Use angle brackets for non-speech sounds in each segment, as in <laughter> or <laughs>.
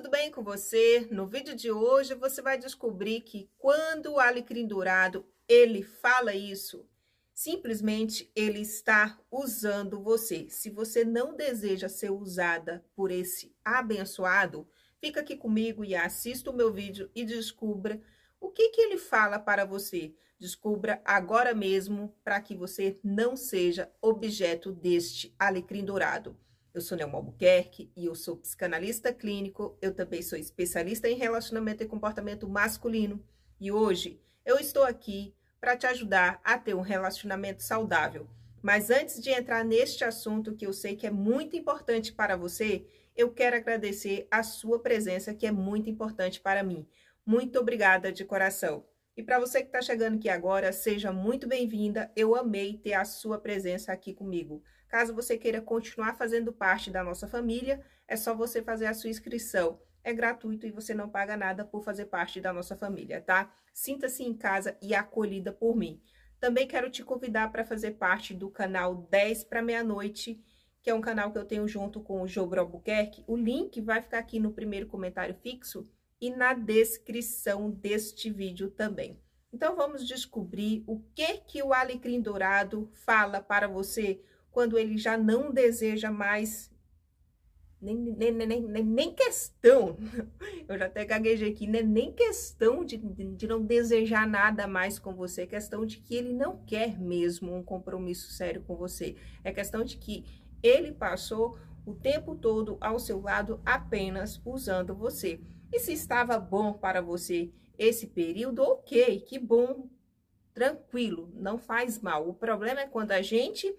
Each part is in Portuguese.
tudo bem com você? No vídeo de hoje você vai descobrir que quando o alecrim dourado ele fala isso, simplesmente ele está usando você. Se você não deseja ser usada por esse abençoado, fica aqui comigo e assista o meu vídeo e descubra o que, que ele fala para você. Descubra agora mesmo para que você não seja objeto deste alecrim dourado. Eu sou Nelma Albuquerque e eu sou psicanalista clínico, eu também sou especialista em relacionamento e comportamento masculino. E hoje eu estou aqui para te ajudar a ter um relacionamento saudável. Mas antes de entrar neste assunto que eu sei que é muito importante para você, eu quero agradecer a sua presença que é muito importante para mim. Muito obrigada de coração. E para você que está chegando aqui agora, seja muito bem-vinda. Eu amei ter a sua presença aqui comigo. Caso você queira continuar fazendo parte da nossa família, é só você fazer a sua inscrição. É gratuito e você não paga nada por fazer parte da nossa família, tá? Sinta-se em casa e acolhida por mim. Também quero te convidar para fazer parte do canal 10 para meia-noite, que é um canal que eu tenho junto com o Jogro Albuquerque. O link vai ficar aqui no primeiro comentário fixo e na descrição deste vídeo também. Então, vamos descobrir o que que o alecrim dourado fala para você quando ele já não deseja mais nem, nem, nem, nem, nem questão, <laughs> eu já até gaguejei aqui, né? nem questão de, de não desejar nada mais com você, é questão de que ele não quer mesmo um compromisso sério com você, é questão de que ele passou o tempo todo ao seu lado apenas usando você. E se estava bom para você esse período, ok, que bom, tranquilo, não faz mal. O problema é quando a gente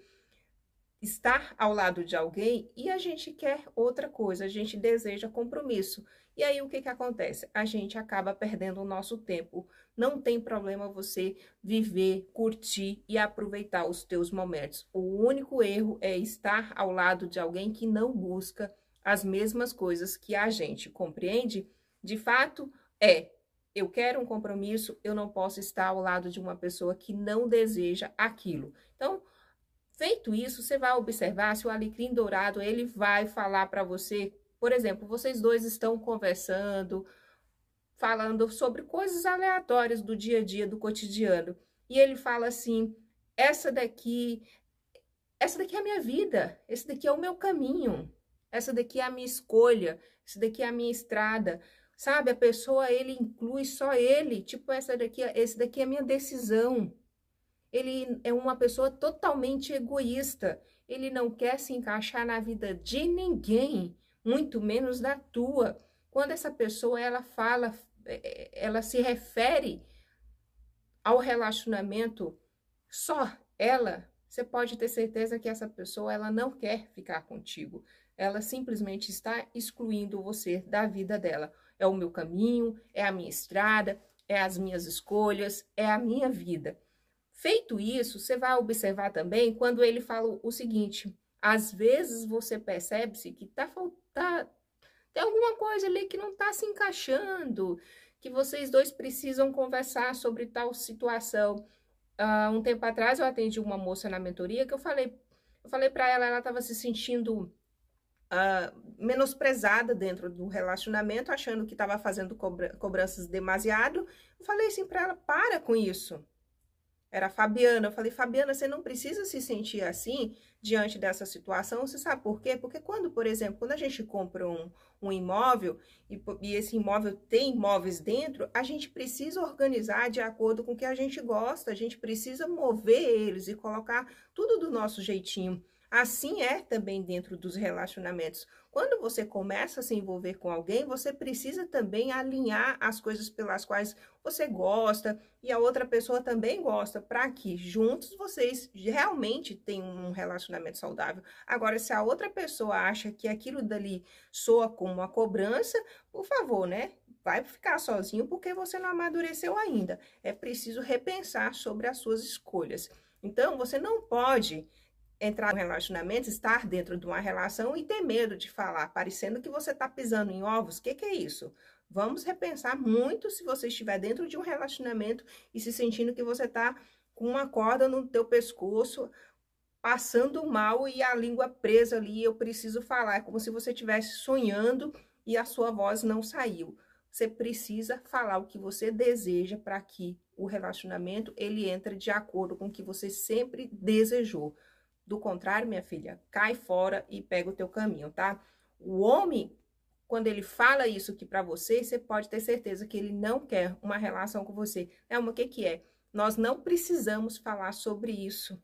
está ao lado de alguém e a gente quer outra coisa, a gente deseja compromisso. E aí o que, que acontece? A gente acaba perdendo o nosso tempo. Não tem problema você viver, curtir e aproveitar os teus momentos. O único erro é estar ao lado de alguém que não busca as mesmas coisas que a gente, compreende? de fato é: eu quero um compromisso, eu não posso estar ao lado de uma pessoa que não deseja aquilo. Então, feito isso, você vai observar se o alecrim dourado ele vai falar para você. Por exemplo, vocês dois estão conversando, falando sobre coisas aleatórias do dia a dia, do cotidiano. E ele fala assim: essa daqui, essa daqui é a minha vida, esse daqui é o meu caminho, essa daqui é a minha escolha, esse daqui é a minha estrada. Sabe, a pessoa, ele inclui só ele, tipo essa daqui, esse daqui é a minha decisão. Ele é uma pessoa totalmente egoísta, ele não quer se encaixar na vida de ninguém, muito menos da tua. Quando essa pessoa, ela fala, é, é, ela se refere ao relacionamento só ela, você pode ter certeza que essa pessoa ela não quer ficar contigo. Ela simplesmente está excluindo você da vida dela é o meu caminho, é a minha estrada, é as minhas escolhas, é a minha vida. Feito isso, você vai observar também quando ele fala o seguinte: às vezes você percebe-se que tá faltando, tá, tem alguma coisa ali que não está se encaixando, que vocês dois precisam conversar sobre tal situação. Uh, um tempo atrás eu atendi uma moça na mentoria que eu falei, eu falei para ela, ela estava se sentindo uh, menosprezada dentro do relacionamento, achando que estava fazendo cobra cobranças demasiado. Eu falei assim para ela: para com isso. Era a Fabiana. Eu falei: Fabiana, você não precisa se sentir assim diante dessa situação. Você sabe por quê? Porque quando, por exemplo, quando a gente compra um, um imóvel e, e esse imóvel tem imóveis dentro, a gente precisa organizar de acordo com o que a gente gosta. A gente precisa mover eles e colocar tudo do nosso jeitinho. Assim é também dentro dos relacionamentos. Quando você começa a se envolver com alguém, você precisa também alinhar as coisas pelas quais você gosta e a outra pessoa também gosta, para que juntos vocês realmente tenham um relacionamento saudável. Agora, se a outra pessoa acha que aquilo dali soa como uma cobrança, por favor, né? Vai ficar sozinho porque você não amadureceu ainda. É preciso repensar sobre as suas escolhas. Então, você não pode entrar no relacionamento, estar dentro de uma relação e ter medo de falar, parecendo que você está pisando em ovos. O que, que, é isso? Vamos repensar muito se você estiver dentro de um relacionamento e se sentindo que você está com uma corda no teu pescoço, passando mal e a língua presa ali, eu preciso falar, é como se você estivesse sonhando e a sua voz não saiu. Você precisa falar o que você deseja para que o relacionamento ele entre de acordo com o que você sempre desejou. Do contrário, minha filha, cai fora e pega o teu caminho, tá? O homem, quando ele fala isso aqui para você, você pode ter certeza que ele não quer uma relação com você. É uma que que é? Nós não precisamos falar sobre isso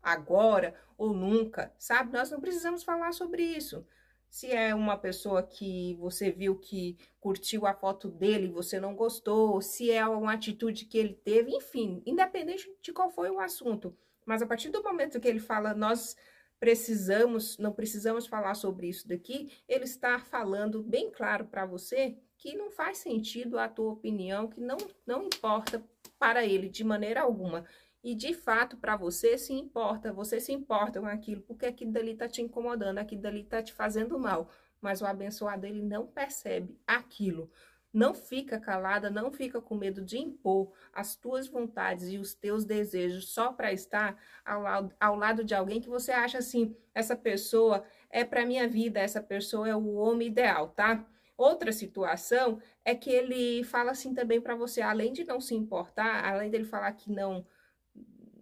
agora ou nunca, sabe? Nós não precisamos falar sobre isso. Se é uma pessoa que você viu que curtiu a foto dele e você não gostou, se é uma atitude que ele teve, enfim, independente de qual foi o assunto mas a partir do momento que ele fala, nós precisamos, não precisamos falar sobre isso daqui, ele está falando bem claro para você que não faz sentido a tua opinião, que não, não importa para ele de maneira alguma. E de fato, para você se importa, você se importa com aquilo, porque aquilo dali está te incomodando, aquilo dali está te fazendo mal. Mas o abençoado, ele não percebe aquilo. Não fica calada, não fica com medo de impor as tuas vontades e os teus desejos só para estar ao lado, ao lado de alguém que você acha assim, essa pessoa é para minha vida, essa pessoa é o homem ideal, tá? Outra situação é que ele fala assim também para você, além de não se importar, além dele falar que não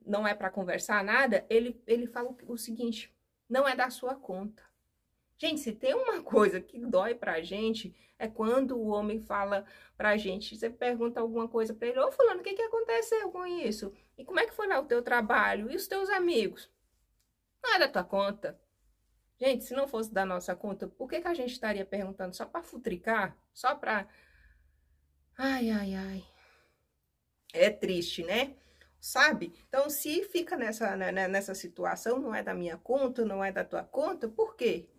não é para conversar nada, ele ele fala o seguinte: não é da sua conta. Gente, se tem uma <laughs> coisa que dói pra gente, é quando o homem fala pra gente, você pergunta alguma coisa pra ele, ô fulano, o que, que aconteceu com isso? E como é que foi lá o teu trabalho? E os teus amigos? Não é da tua conta. Gente, se não fosse da nossa conta, por que, que a gente estaria perguntando só pra futricar? Só pra... Ai, ai, ai. É triste, né? sabe? Então, se fica nessa, né, né, nessa situação, não é da minha conta, não é da tua conta, por quê?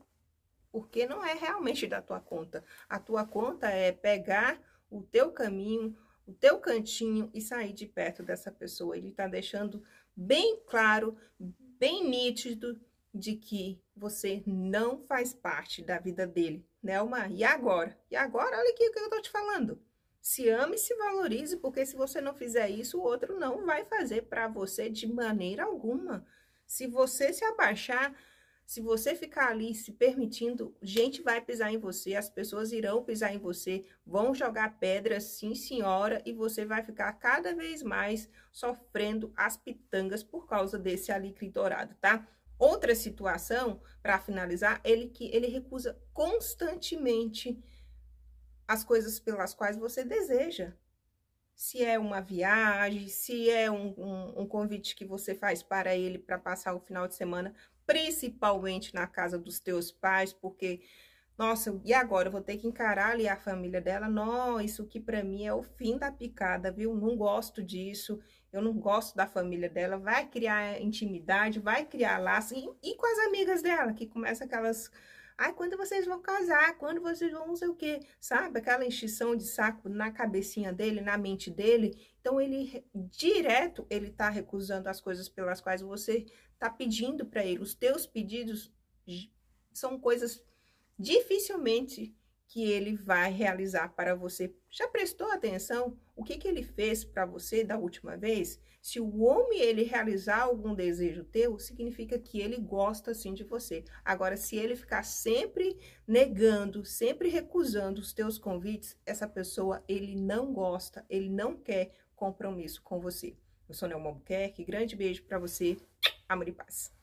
porque não é realmente da tua conta. A tua conta é pegar o teu caminho, o teu cantinho e sair de perto dessa pessoa. Ele está deixando bem claro, bem nítido de que você não faz parte da vida dele, Nelma. Né, e agora? E agora, olha aqui o que eu tô te falando. Se ame e se valorize, porque se você não fizer isso, o outro não vai fazer para você de maneira alguma. Se você se abaixar, se você ficar ali se permitindo, gente vai pisar em você, as pessoas irão pisar em você, vão jogar pedra, sim senhora, e você vai ficar cada vez mais sofrendo as pitangas por causa desse alicre dourado, tá? Outra situação, para finalizar, ele que ele recusa constantemente as coisas pelas quais você deseja. Se é uma viagem, se é um, um, um convite que você faz para ele para passar o final de semana, principalmente na casa dos teus pais, porque, nossa, e agora? Eu vou ter que encarar ali a família dela? Não, isso que para mim é o fim da picada, viu? Não gosto disso, eu não gosto da família dela. Vai criar intimidade, vai criar laço. E, e com as amigas dela, que começa aquelas Ai, quando vocês vão casar? Quando vocês vão não sei o quê? Sabe? Aquela extinção de saco na cabecinha dele, na mente dele. Então, ele direto, ele tá recusando as coisas pelas quais você tá pedindo para ele. Os teus pedidos são coisas dificilmente que ele vai realizar para você. Já prestou atenção o que, que ele fez para você da última vez? Se o homem ele realizar algum desejo teu, significa que ele gosta sim de você. Agora, se ele ficar sempre negando, sempre recusando os teus convites, essa pessoa ele não gosta, ele não quer compromisso com você. Eu sou Nelma Albuquerque, grande beijo para você, amor e paz.